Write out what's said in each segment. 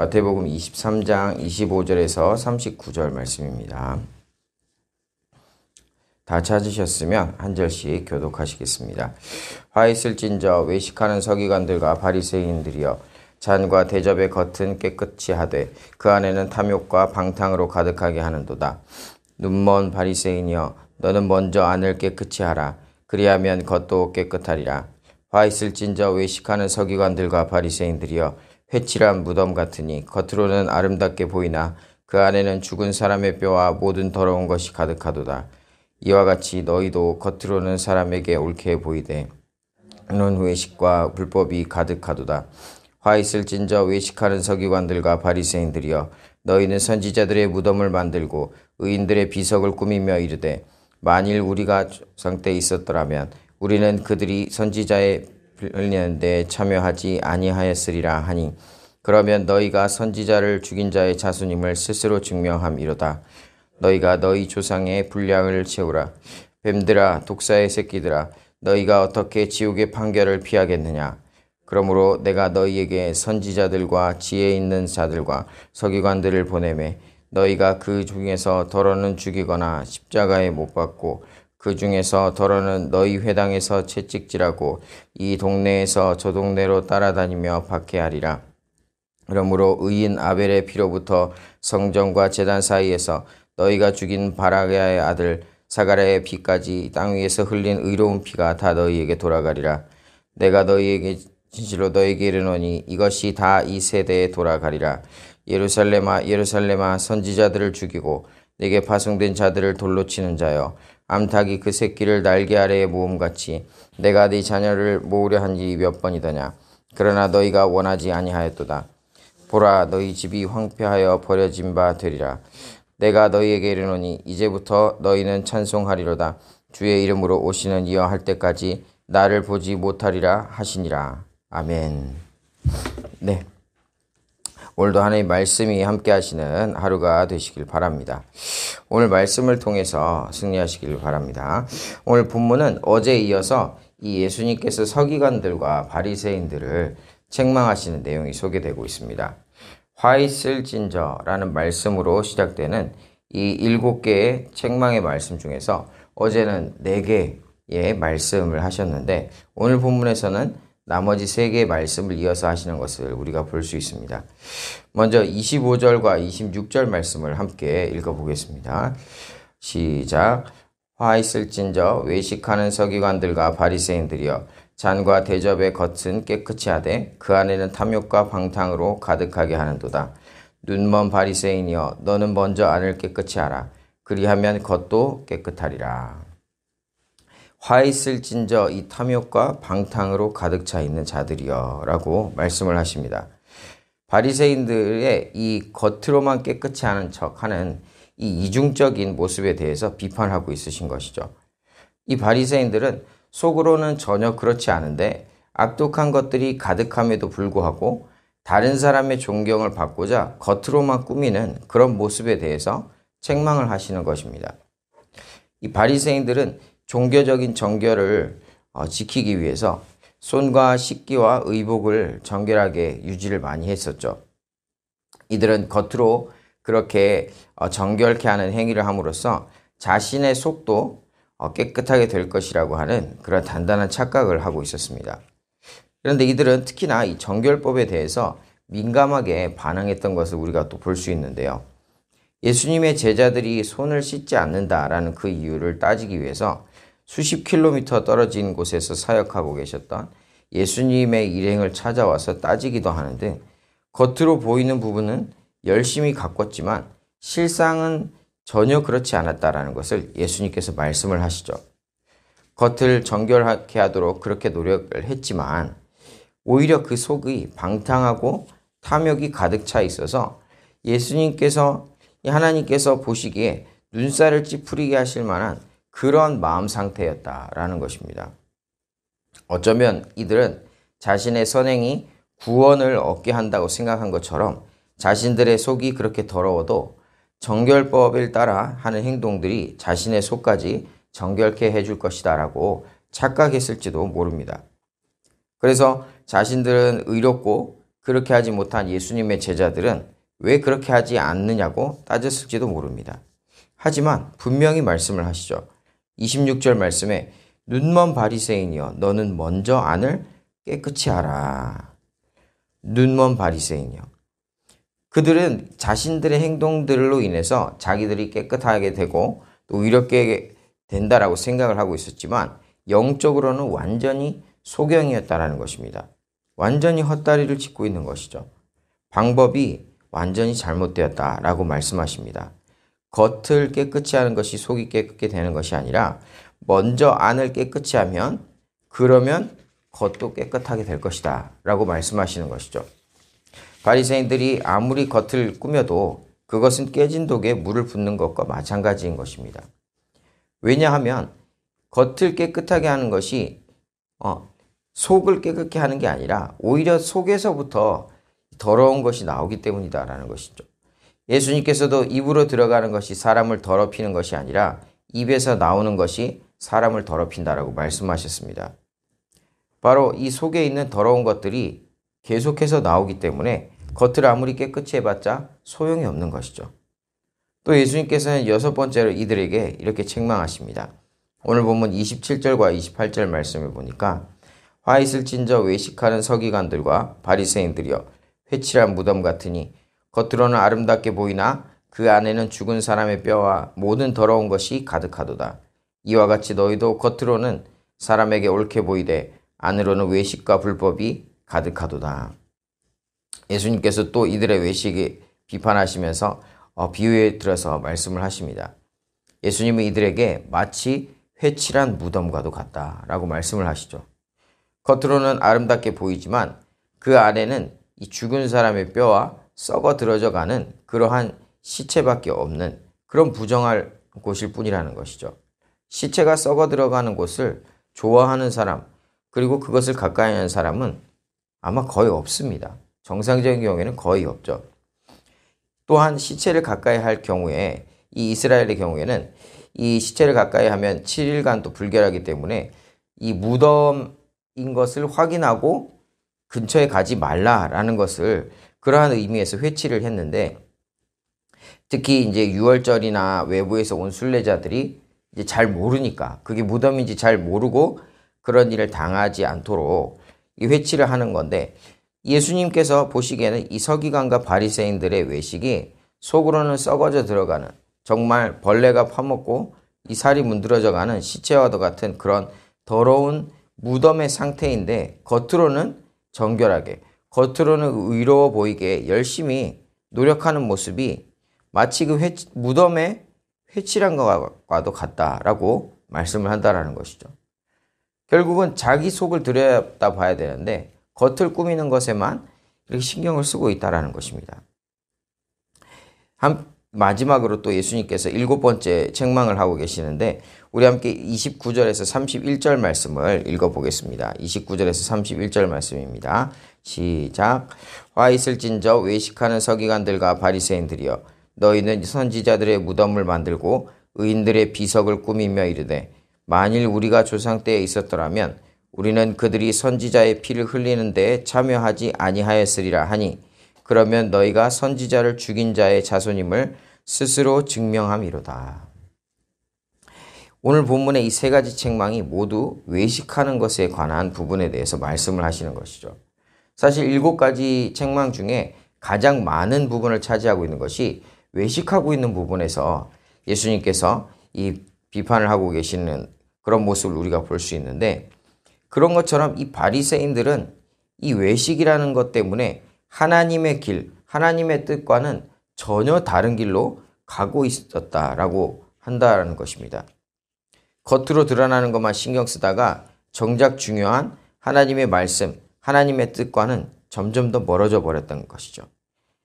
마태복음 23장 25절에서 39절 말씀입니다. 다 찾으셨으면 한 절씩 교독하시겠습니다. 화 있을진저 외식하는 서기관들과 바리새인들이여 잔과 대접의 겉은 깨끗이 하되 그 안에는 탐욕과 방탕으로 가득하게 하는도다. 눈먼 바리새인이여 너는 먼저 안을 깨끗이 하라 그리하면 겉도 깨끗하리라. 화 있을진저 외식하는 서기관들과 바리새인들이여 회칠한 무덤 같으니 겉으로는 아름답게 보이나 그 안에는 죽은 사람의 뼈와 모든 더러운 것이 가득하도다. 이와 같이 너희도 겉으로는 사람에게 옳게 보이되 는 외식과 불법이 가득하도다. 화 있을진저 외식하는 서기관들과 바리새인들이여 너희는 선지자들의 무덤을 만들고 의인들의 비석을 꾸미며 이르되 만일 우리가 상태에 있었더라면 우리는 그들이 선지자의 흘리는데 참여하지 아니하였으리라 하니 그러면 너희가 선지자를 죽인 자의 자수님을 스스로 증명함이로다. 너희가 너희 조상의 분량을 채우라. 뱀들아 독사의 새끼들아 너희가 어떻게 지옥의 판결을 피하겠느냐. 그러므로 내가 너희에게 선지자들과 지혜 있는 자들과 서기관들을 보내매 너희가 그 중에서 더러는 죽이거나 십자가에 못 박고 그 중에서 더러는 너희 회당에서 채찍질하고 이 동네에서 저 동네로 따라다니며 박해하리라. 그러므로 의인 아벨의 피로부터 성전과 재단 사이에서 너희가 죽인 바라게아의 아들 사가랴의 피까지 땅 위에서 흘린 의로운 피가 다 너희에게 돌아가리라. 내가 너희에게 진실로 너에게 희 이르노니 이것이 다 이 세대에 돌아가리라. 예루살렘아 예루살렘아 선지자들을 죽이고 내게 파송된 자들을 돌로 치는 자여 암탉이 그 새끼를 날개 아래에 모음같이 내가 네 자녀를 모으려 한지몇 번이더냐 그러나 너희가 원하지 아니하였도다 보라 너희 집이 황폐하여 버려진 바 되리라 내가 너희에게 이르노니 이제부터 너희는 찬송하리로다 주의 이름으로 오시는 이어할 때까지 나를 보지 못하리라 하시니라 아멘 네 오늘도 하나님 말씀이 함께 하시는 하루가 되시길 바랍니다. 오늘 말씀을 통해서 승리하시길 바랍니다. 오늘 본문은 어제 이어서 이 예수님께서 서기관들과 바리새인들을 책망하시는 내용이 소개되고 있습니다. 화 있을진저라는 말씀으로 시작되는 이 일곱 개의 책망의 말씀 중에서 어제는 네 개의 말씀을 하셨는데 오늘 본문에서는 나머지 세 개의 말씀을 이어서 하시는 것을 우리가 볼 수 있습니다. 먼저 25절과 26절 말씀을 함께 읽어보겠습니다. 시작. 화 있을진저 외식하는 서기관들과 바리새인들이여 잔과 대접의 겉은 깨끗이 하되 그 안에는 탐욕과 방탕으로 가득하게 하는도다. 눈먼 바리새인이여 너는 먼저 안을 깨끗이 하라. 그리하면 겉도 깨끗하리라. 화 있을진저 이 탐욕과 방탕으로 가득 차 있는 자들이여라고 말씀을 하십니다. 바리새인들의 이 겉으로만 깨끗이 하는 척하는 이 이중적인 모습에 대해서 비판하고 있으신 것이죠. 이 바리새인들은 속으로는 전혀 그렇지 않은데 악독한 것들이 가득함에도 불구하고 다른 사람의 존경을 받고자 겉으로만 꾸미는 그런 모습에 대해서 책망을 하시는 것입니다. 이 바리새인들은 종교적인 정결을 어, 지키기 위해서 손과 식기와 의복을 정결하게 유지를 많이 했었죠. 이들은 겉으로 그렇게 어, 정결케 하는 행위를 함으로써 자신의 속도 어, 깨끗하게 될 것이라고 하는 그런 단단한 착각을 하고 있었습니다. 그런데 이들은 특히나 이 정결법에 대해서 민감하게 반응했던 것을 우리가 또 볼 수 있는데요. 예수님의 제자들이 손을 씻지 않는다라는 그 이유를 따지기 위해서 수십 킬로미터 떨어진 곳에서 사역하고 계셨던 예수님의 일행을 찾아와서 따지기도 하는데 겉으로 보이는 부분은 열심히 가꿨지만 실상은 전혀 그렇지 않았다라는 것을 예수님께서 말씀을 하시죠. 겉을 정결하게 하도록 그렇게 노력을 했지만 오히려 그 속이 방탕하고 탐욕이 가득 차 있어서 예수님께서 하나님께서 보시기에 눈살을 찌푸리게 하실 만한 그런 마음 상태였다라는 것입니다. 어쩌면 이들은 자신의 선행이 구원을 얻게 한다고 생각한 것처럼 자신들의 속이 그렇게 더러워도 정결법을 따라 하는 행동들이 자신의 속까지 정결케 해줄 것이다라고 착각했을지도 모릅니다. 그래서 자신들은 의롭고 그렇게 하지 못한 예수님의 제자들은 왜 그렇게 하지 않느냐고 따졌을지도 모릅니다. 하지만 분명히 말씀을 하시죠. 26절 말씀에 눈먼 바리새인이여 너는 먼저 안을 깨끗이 하라. 눈먼 바리새인이여. 그들은 자신들의 행동들로 인해서 자기들이 깨끗하게 되고 또 이렇게 된다라고 생각을 하고 있었지만 영적으로는 완전히 소경이었다라는 것입니다. 완전히 헛다리를 짚고 있는 것이죠. 방법이 완전히 잘못되었다라고 말씀하십니다. 겉을 깨끗이 하는 것이 속이 깨끗게 되는 것이 아니라 먼저 안을 깨끗이 하면 그러면 겉도 깨끗하게 될 것이다 라고 말씀하시는 것이죠. 바리새인들이 아무리 겉을 꾸며도 그것은 깨진 독에 물을 붓는 것과 마찬가지인 것입니다. 왜냐하면 겉을 깨끗하게 하는 것이 어, 속을 깨끗게 하는 게 아니라 오히려 속에서부터 더러운 것이 나오기 때문이다라는 것이죠. 예수님께서도 입으로 들어가는 것이 사람을 더럽히는 것이 아니라 입에서 나오는 것이 사람을 더럽힌다라고 말씀하셨습니다. 바로 이 속에 있는 더러운 것들이 계속해서 나오기 때문에 겉을 아무리 깨끗이 해봤자 소용이 없는 것이죠. 또 예수님께서는 여섯 번째로 이들에게 이렇게 책망하십니다. 오늘 보면 27절과 28절 말씀을 보니까 화 있을진저 외식하는 서기관들과 바리새인들이여 회칠한 무덤 같으니 겉으로는 아름답게 보이나 그 안에는 죽은 사람의 뼈와 모든 더러운 것이 가득하도다. 이와 같이 너희도 겉으로는 사람에게 옳게 보이되 안으로는 외식과 불법이 가득하도다. 예수님께서 또 이들의 외식에 비판하시면서 어, 비유에 들어서 말씀을 하십니다. 예수님은 이들에게 마치 회칠한 무덤과도 같다라고 말씀을 하시죠. 겉으로는 아름답게 보이지만 그 안에는 이 죽은 사람의 뼈와 썩어 들어져가는 그러한 시체밖에 없는 그런 부정할 곳일 뿐이라는 것이죠. 시체가 썩어 들어가는 곳을 좋아하는 사람 그리고 그것을 가까이 하는 사람은 아마 거의 없습니다. 정상적인 경우에는 거의 없죠. 또한 시체를 가까이 할 경우에 이 이스라엘의 경우에는 이 시체를 가까이 하면 7일간 또 불결하기 때문에 이 무덤인 것을 확인하고 근처에 가지 말라라는 것을 그러한 의미에서 회치를 했는데 특히 이제 6월절이나 외부에서 온 순례자들이 이제 잘 모르니까 그게 무덤인지 잘 모르고 그런 일을 당하지 않도록 이 회치를 하는 건데 예수님께서 보시기에는 이 서기관과 바리새인들의 외식이 속으로는 썩어져 들어가는 정말 벌레가 파먹고 이 살이 문드러져 가는 시체와도 같은 그런 더러운 무덤의 상태인데 겉으로는 정결하게 겉으로는 의로워 보이게 열심히 노력하는 모습이 마치 그 회치, 무덤에 회칠한 것과도 같다라고 말씀을 한다라는 것이죠. 결국은 자기 속을 들여다 봐야 되는데 겉을 꾸미는 것에만 이렇게 신경을 쓰고 있다라는 것입니다. 한, 마지막으로 또 예수님께서 일곱 번째 책망을 하고 계시는데 우리 함께 29절에서 31절 말씀을 읽어보겠습니다. 29절에서 31절 말씀입니다. 시작. 화 있을진저 외식하는 서기관들과 바리새인들이여 너희는 선지자들의 무덤을 만들고 의인들의 비석을 꾸미며 이르되 만일 우리가 조상 때에 있었더라면 우리는 그들이 선지자의 피를 흘리는 데에 참여하지 아니하였으리라 하니 그러면 너희가 선지자를 죽인 자의 자손임을 스스로 증명함이로다. 오늘 본문의 이 세 가지 책망이 모두 외식하는 것에 관한 부분에 대해서 말씀을 하시는 것이죠. 사실 일곱 가지 책망 중에 가장 많은 부분을 차지하고 있는 것이 외식하고 있는 부분에서 예수님께서 이 비판을 하고 계시는 그런 모습을 우리가 볼 수 있는데 그런 것처럼 이 바리새인들은 이 외식이라는 것 때문에 하나님의 길, 하나님의 뜻과는 전혀 다른 길로 가고 있었다라고 한다라는 것입니다. 겉으로 드러나는 것만 신경 쓰다가 정작 중요한 하나님의 말씀, 하나님의 뜻과는 점점 더 멀어져 버렸던 것이죠.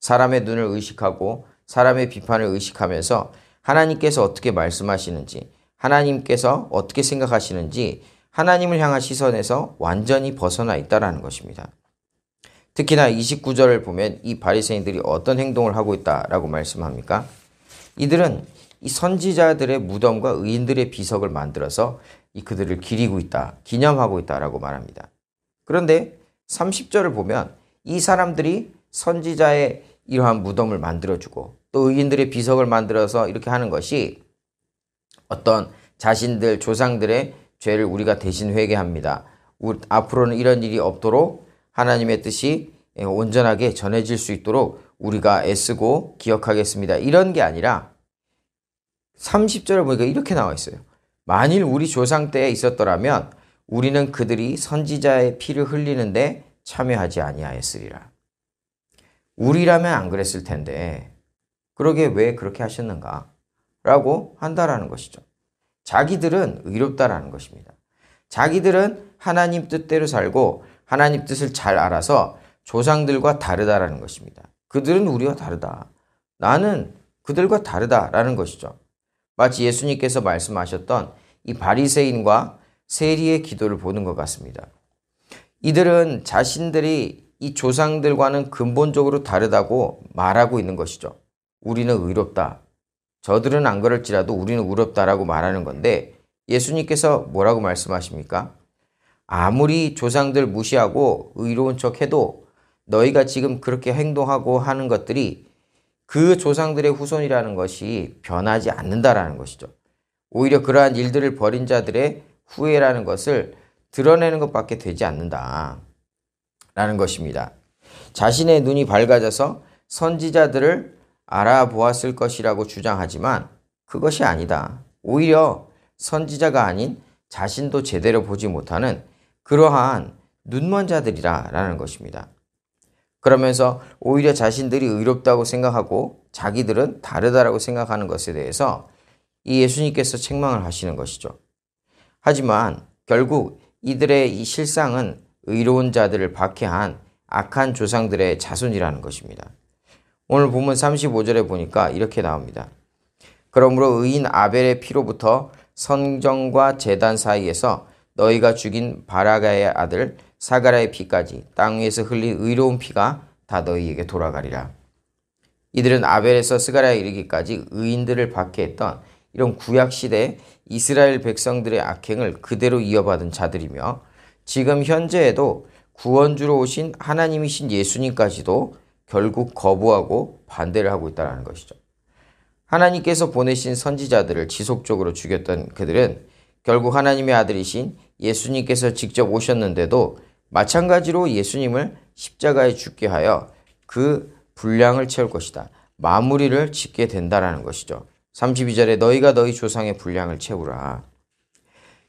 사람의 눈을 의식하고 사람의 비판을 의식하면서 하나님께서 어떻게 말씀하시는지, 하나님께서 어떻게 생각하시는지, 하나님을 향한 시선에서 완전히 벗어나 있다라는 것입니다. 특히나 29절을 보면 이 바리새인들이 어떤 행동을 하고 있다라고 말씀합니까? 이들은 이 선지자들의 무덤과 의인들의 비석을 만들어서 이 그들을 기리고 있다, 기념하고 있다라고 말합니다. 그런데 30절을 보면 이 사람들이 선지자의 이러한 무덤을 만들어주고 또 의인들의 비석을 만들어서 이렇게 하는 것이 어떤 자신들 조상들의 죄를 우리가 대신 회개합니다. 우리, 앞으로는 이런 일이 없도록 하나님의 뜻이 예, 온전하게 전해질 수 있도록 우리가 애쓰고 기억하겠습니다. 이런 게 아니라 30절을 보니까 이렇게 나와 있어요. 만일 우리 조상 때에 있었더라면 우리는 그들이 선지자의 피를 흘리는데 참여하지 아니하였으리라. 우리라면 안 그랬을 텐데 그러게 왜 그렇게 하셨는가? 라고 한다라는 것이죠. 자기들은 의롭다라는 것입니다. 자기들은 하나님 뜻대로 살고 하나님 뜻을 잘 알아서 조상들과 다르다라는 것입니다. 그들은 우리와 다르다. 나는 그들과 다르다라는 것이죠. 마치 예수님께서 말씀하셨던 이 바리새인과 세리의 기도를 보는 것 같습니다. 이들은 자신들이 이 조상들과는 근본적으로 다르다고 말하고 있는 것이죠. 우리는 의롭다. 저들은 안 그럴지라도 우리는 의롭다라고 말하는 건데 예수님께서 뭐라고 말씀하십니까? 아무리 조상들 무시하고 의로운 척 해도 너희가 지금 그렇게 행동하고 하는 것들이 그 조상들의 후손이라는 것이 변하지 않는다라는 것이죠. 오히려 그러한 일들을 벌인 자들의 후회라는 것을 드러내는 것밖에 되지 않는다. 라는 것입니다. 자신의 눈이 밝아져서 선지자들을 알아보았을 것이라고 주장하지만 그것이 아니다. 오히려 선지자가 아닌 자신도 제대로 보지 못하는 그러한 눈먼 자들이라 라는 것입니다. 그러면서 오히려 자신들이 의롭다고 생각하고 자기들은 다르다라고 생각하는 것에 대해서 이 예수님께서 책망을 하시는 것이죠. 하지만 결국 이들의 이 실상은 의로운 자들을 박해한 악한 조상들의 자손이라는 것입니다. 오늘 본문 35절에 보니까 이렇게 나옵니다. 그러므로 의인 아벨의 피로부터 성전과 재단 사이에서 너희가 죽인 바라가의 아들 사가라의 피까지 땅 위에서 흘린 의로운 피가 다 너희에게 돌아가리라. 이들은 아벨에서 스가라에 이르기까지 의인들을 박해했던 이런 구약 시대 이스라엘 백성들의 악행을 그대로 이어받은 자들이며 지금 현재에도 구원주로 오신 하나님이신 예수님까지도 결국 거부하고 반대를 하고 있다는 것이죠. 하나님께서 보내신 선지자들을 지속적으로 죽였던 그들은 결국 하나님의 아들이신 예수님께서 직접 오셨는데도 마찬가지로 예수님을 십자가에 죽게 하여 그 분량을 채울 것이다. 마무리를 짓게 된다라는 것이죠. 32절에 너희가 너희 조상의 분량을 채우라.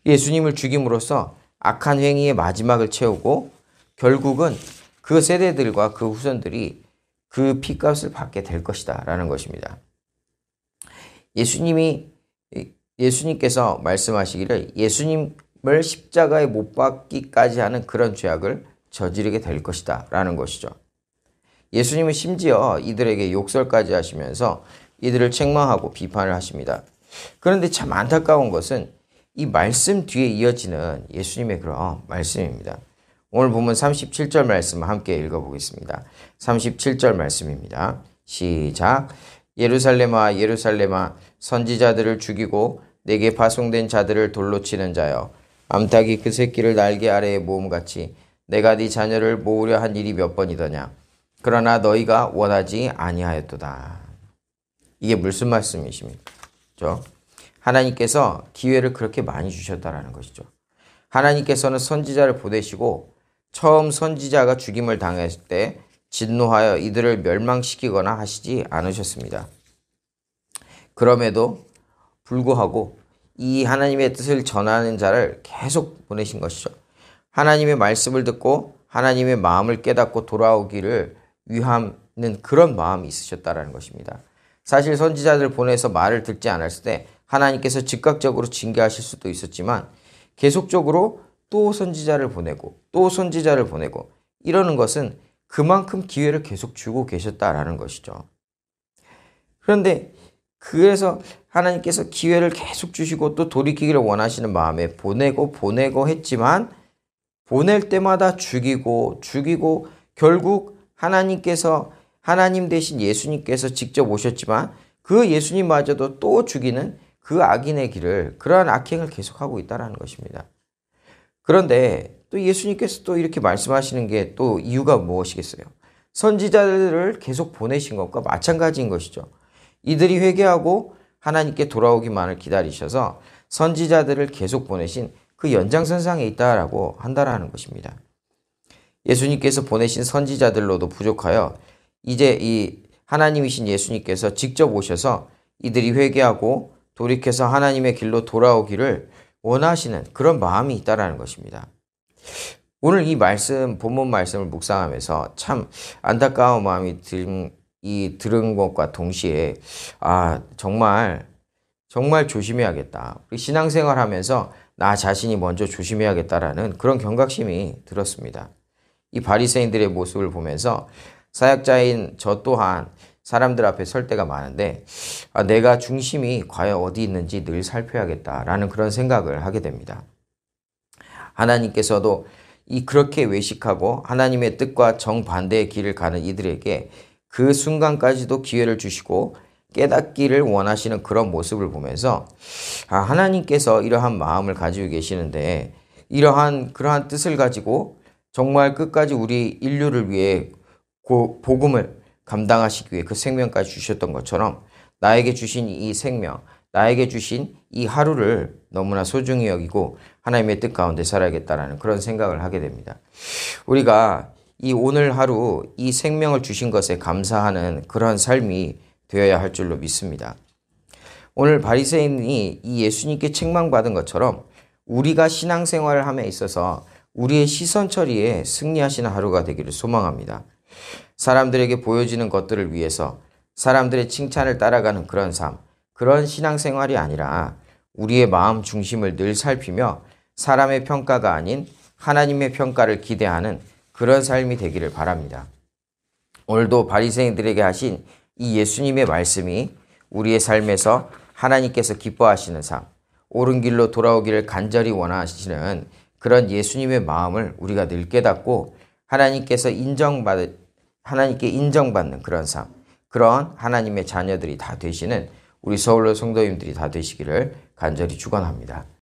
예수님을 죽임으로써 악한 행위의 마지막을 채우고 결국은 그 세대들과 그 후손들이 그 피값을 받게 될 것이다. 라는 것입니다. 예수님이, 예수님께서 말씀하시기를 예수님을 십자가에 못 박기까지 하는 그런 죄악을 저지르게 될 것이다. 라는 것이죠. 예수님은 심지어 이들에게 욕설까지 하시면서 이들을 책망하고 비판을 하십니다. 그런데 참 안타까운 것은 이 말씀 뒤에 이어지는 예수님의 그런 말씀입니다. 오늘 보면 37절 말씀 함께 읽어보겠습니다. 37절 말씀입니다. 시작. 예루살렘아, 예루살렘아, 선지자들을 죽이고 내게 파송된 자들을 돌로 치는 자여. 암탉이 그 새끼를 날개 아래에 모음같이 내가 네 자녀를 모으려 한 일이 몇 번이더냐. 그러나 너희가 원하지 아니하였도다. 이게 무슨 말씀이십니까? 그죠? 하나님께서 기회를 그렇게 많이 주셨다라는 것이죠. 하나님께서는 선지자를 보내시고 처음 선지자가 죽임을 당했을 때 진노하여 이들을 멸망시키거나 하시지 않으셨습니다. 그럼에도 불구하고 이 하나님의 뜻을 전하는 자를 계속 보내신 것이죠. 하나님의 말씀을 듣고 하나님의 마음을 깨닫고 돌아오기를 위함는 그런 마음이 있으셨다라는 것입니다. 사실 선지자들 보내서 말을 듣지 않았을 때 하나님께서 즉각적으로 징계하실 수도 있었지만 계속적으로 또 선지자를 보내고 또 선지자를 보내고 이러는 것은 그만큼 기회를 계속 주고 계셨다라는 것이죠. 그런데 그래서 하나님께서 기회를 계속 주시고 또 돌이키기를 원하시는 마음에 보내고 보내고 했지만 보낼 때마다 죽이고 죽이고 결국 하나님께서 하나님 대신 예수님께서 직접 오셨지만 그 예수님마저도 또 죽이는 그 악인의 길을 그러한 악행을 계속하고 있다라는 것입니다. 그런데 또 예수님께서 또 이렇게 말씀하시는 게 또 이유가 무엇이겠어요? 선지자들을 계속 보내신 것과 마찬가지인 것이죠. 이들이 회개하고 하나님께 돌아오기만을 기다리셔서 선지자들을 계속 보내신 그 연장선상에 있다라고 한다라는 것입니다. 예수님께서 보내신 선지자들로도 부족하여 이제 이 하나님이신 예수님께서 직접 오셔서 이들이 회개하고 돌이켜서 하나님의 길로 돌아오기를 원하시는 그런 마음이 있다라는 것입니다. 오늘 이 말씀 본문 말씀을 묵상하면서 참 안타까운 마음이 들, 이 들은 것과 동시에 아 정말 정말 조심해야겠다. 우리 신앙생활 하면서 나 자신이 먼저 조심해야겠다라는 그런 경각심이 들었습니다. 이 바리새인들의 모습을 보면서 사역자인 저 또한 사람들 앞에 설 때가 많은데 아, 내가 중심이 과연 어디 있는지 늘 살펴야겠다라는 그런 생각을 하게 됩니다. 하나님께서도 이 그렇게 외식하고 하나님의 뜻과 정반대의 길을 가는 이들에게 그 순간까지도 기회를 주시고 깨닫기를 원하시는 그런 모습을 보면서 아, 하나님께서 이러한 마음을 가지고 계시는데 이러한 그러한 뜻을 가지고 정말 끝까지 우리 인류를 위해 그 복음을 감당하시기 위해 그 생명까지 주셨던 것처럼 나에게 주신 이 생명, 나에게 주신 이 하루를 너무나 소중히 여기고 하나님의 뜻 가운데 살아야겠다라는 그런 생각을 하게 됩니다. 우리가 이 오늘 하루 이 생명을 주신 것에 감사하는 그러한 삶이 되어야 할 줄로 믿습니다. 오늘 바리새인이 이 예수님께 책망받은 것처럼 우리가 신앙생활을 함에 있어서 우리의 시선 처리에 승리하시는 하루가 되기를 소망합니다. 사람들에게 보여지는 것들을 위해서 사람들의 칭찬을 따라가는 그런 삶, 그런 신앙생활이 아니라 우리의 마음 중심을 늘 살피며 사람의 평가가 아닌 하나님의 평가를 기대하는 그런 삶이 되기를 바랍니다. 오늘도 바리새인들에게 하신 이 예수님의 말씀이 우리의 삶에서 하나님께서 기뻐하시는 삶, 옳은 길로 돌아오기를 간절히 원하시는 그런 예수님의 마음을 우리가 늘 깨닫고 하나님께서 인정받, 하나님께 인정받는 그런 삶, 그런 하나님의 자녀들이 다 되시는 우리 서울로 성도님들이 다 되시기를 간절히 축원합니다.